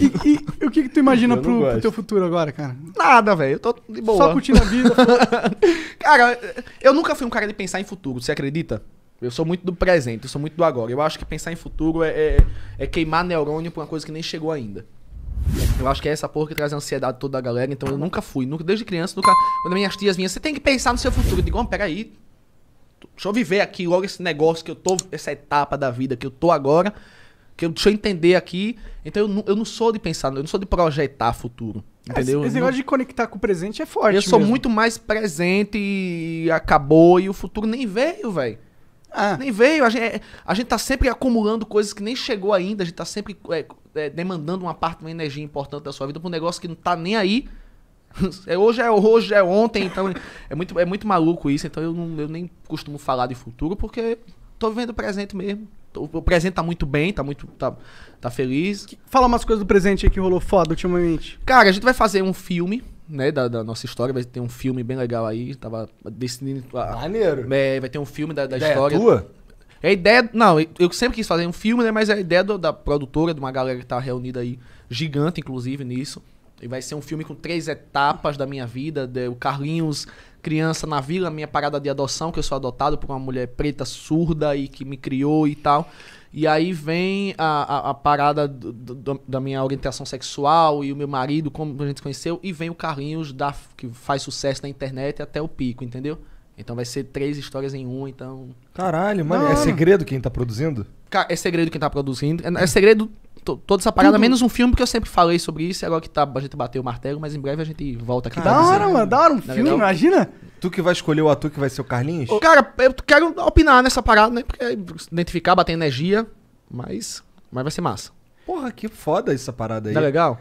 E, e o que, que tu imagina pro, pro, teu futuro agora, cara? Nada, velho. Eu tô de boa. Só curtindo a vida. cara, eu nunca fui um cara de pensar em futuro, você acredita? Eu sou muito do presente, eu sou muito do agora. Eu acho que pensar em futuro é, é, é queimar neurônio pra uma coisa que nem chegou ainda. Eu acho que é essa porra que traz a ansiedade toda a galera, então eu nunca fui. Nunca, desde criança, nunca. Quando minhas tias vinham, você tem que pensar no seu futuro. Eu digo, oh, peraí. Deixa eu viver aqui logo esse negócio que eu tô, essa etapa da vida que eu tô agora. Que eu, deixa eu entender aqui. Então eu, não, eu não sou de pensar, eu não sou de projetar futuro. Entendeu? Esse, negócio de conectar com o presente é forte. Eu mesmo. sou muito mais presente e acabou e o futuro nem veio, velho. Ah. Nem veio. A gente, a gente tá sempre acumulando coisas que nem chegou ainda. A gente tá sempre é, é, demandando uma parte, uma energia importante da sua vida pra um negócio que não tá nem aí. É, hoje é hoje, é ontem, então é muito, é muito maluco isso. Então eu, não, eu nem costumo falar de futuro porque tô vivendo o presente mesmo. O presente tá muito bem, tá muito. Tá, tá feliz. Fala umas coisas do presente aí que rolou foda ultimamente. Cara, a gente vai fazer um filme, né, da, da nossa história. Vai ter um filme bem legal aí. Tava decidindo. Maneiro. É, vai ter um filme da, da ideia história. Tua? É a ideia. Não, eu sempre quis fazer um filme, né? Mas é a ideia do, da produtora, de uma galera que tá reunida aí, gigante, inclusive, nisso. E vai ser um filme com três etapas da minha vida. De, o Carlinhos criança na vila, minha parada de adoção, que eu sou adotado por uma mulher preta surda e que me criou e tal. E aí vem a, a, a parada do, do, da minha orientação sexual e o meu marido, como a gente se conheceu, e vem o Carlinhos da, que faz sucesso na internet até o pico, entendeu? Então vai ser três histórias em uma, então. Caralho, mano, é segredo quem tá produzindo? Cara, é segredo quem tá produzindo. é, é segredo toda essa parada, Tudo. menos um filme, que eu sempre falei sobre isso, é agora que tá, a gente bateu o martelo, mas em breve a gente volta aqui. Cara, da hora, mano, da hora um é filme, legal? imagina. Tu que vai escolher o ator que vai ser o Carlinhos? Ô, cara, eu quero opinar nessa parada, né? Porque é identificar, bater energia, mas, mas vai ser massa. Porra, que foda essa parada aí. Tá legal?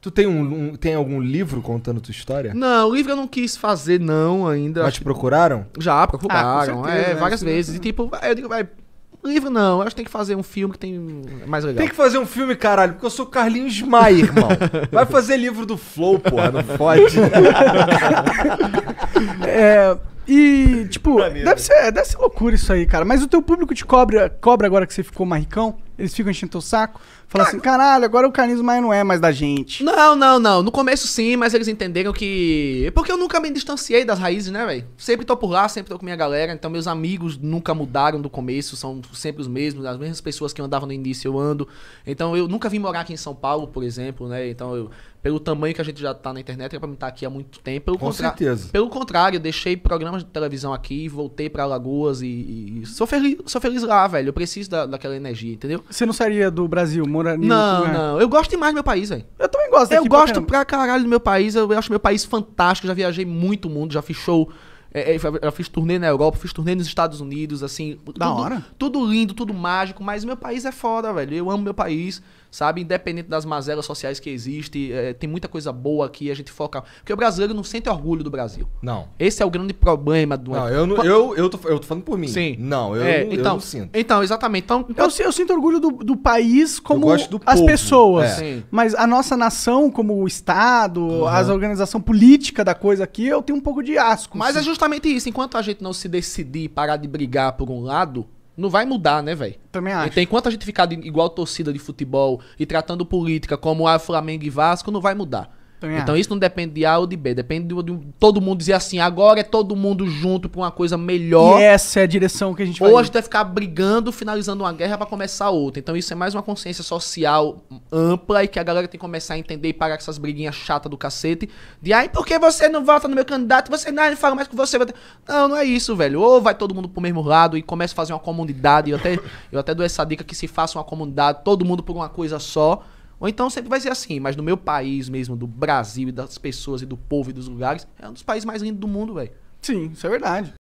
Tu tem, um, um, tem algum livro contando tua história? Não, livro eu não quis fazer, não, ainda. Mas te procuraram? Já, procuraram, ah, certeza, é, né? várias vezes. E tipo, eu digo, vai, Livro não, acho que tem que fazer um filme que tem mais legal. Tem que fazer um filme, caralho, porque eu sou Carlinhos Maia, irmão. Vai fazer livro do Flow, porra, não pode. é, e, tipo, deve ser, deve ser loucura isso aí, cara. Mas o teu público te cobra, cobra agora que você ficou mais eles ficam enchendo o saco. Falam assim, caralho, agora o Carlinhos mais não é mais da gente. Não, não, não. No começo sim, mas eles entenderam que. Porque eu nunca me distanciei das raízes, né, velho? Sempre tô por lá, sempre tô com minha galera. Então meus amigos nunca mudaram do começo, são sempre os mesmos, as mesmas pessoas que eu andava no início, eu ando. Então eu nunca vim morar aqui em São Paulo, por exemplo, né? Então eu pelo tamanho que a gente já tá na internet, é pra mim estar tá aqui há muito tempo. Pelo Com certeza. Pelo contrário, eu deixei programas de televisão aqui, voltei pra Alagoas e, e. sou, feliz, sou feliz lá, velho. Eu preciso da, daquela energia, entendeu? Você não sairia do Brasil, moraria Não, não. Eu gosto demais do meu país, velho. Eu também gosto. Eu gosto pra caramba. caralho do meu país. Eu acho meu país fantástico. Já viajei muito o mundo, já fiz show é, é, eu fiz turnê na Europa, fiz turnê nos Estados Unidos, assim. Da tudo, hora. Tudo lindo, tudo mágico, mas meu país é foda, velho. Eu amo meu país, sabe? Independente das mazelas sociais que existem, é, tem muita coisa boa aqui, a gente foca. Porque o brasileiro não sente orgulho do Brasil. Não. Esse é o grande problema do. Não, eu, não, eu, eu, tô, eu tô falando por mim. Sim. Não, eu, é, então, eu não então, sinto. Então, exatamente. Então, então, eu, eu, eu sinto orgulho do, do país como do as povo. pessoas. É. Mas a nossa nação, como o Estado, uhum. as organização política da coisa aqui, eu tenho um pouco de asco. Mas assim. é justamente justamente isso. Enquanto a gente não se decidir parar de brigar por um lado, não vai mudar, né, velho? Também então, acho. Então, enquanto a gente ficar de, igual torcida de futebol e tratando política como a Flamengo e Vasco, não vai mudar. Também então acho. isso não depende de A ou de B, depende de, de, todo mundo dizer assim, agora é todo mundo junto pra uma coisa melhor. E essa é a direção que a gente vai. Ou a gente vai ficar brigando, finalizando uma guerra para começar outra. Então isso é mais uma consciência social ampla e que a galera tem que começar a entender e parar com essas briguinhas chatas do cacete. De ai, por que você não vota no meu candidato? Você não, não fala mais com você. Não, não é isso, velho. Ou vai todo mundo pro mesmo lado e começa a fazer uma comunidade. Eu até, eu até dou essa dica que se faça uma comunidade, todo mundo por uma coisa só. Ou então sempre vai ser assim, mas no meu país mesmo, do Brasil e das pessoas e do povo e dos lugares, é um dos países mais lindos do mundo, velho. Sim, isso é verdade.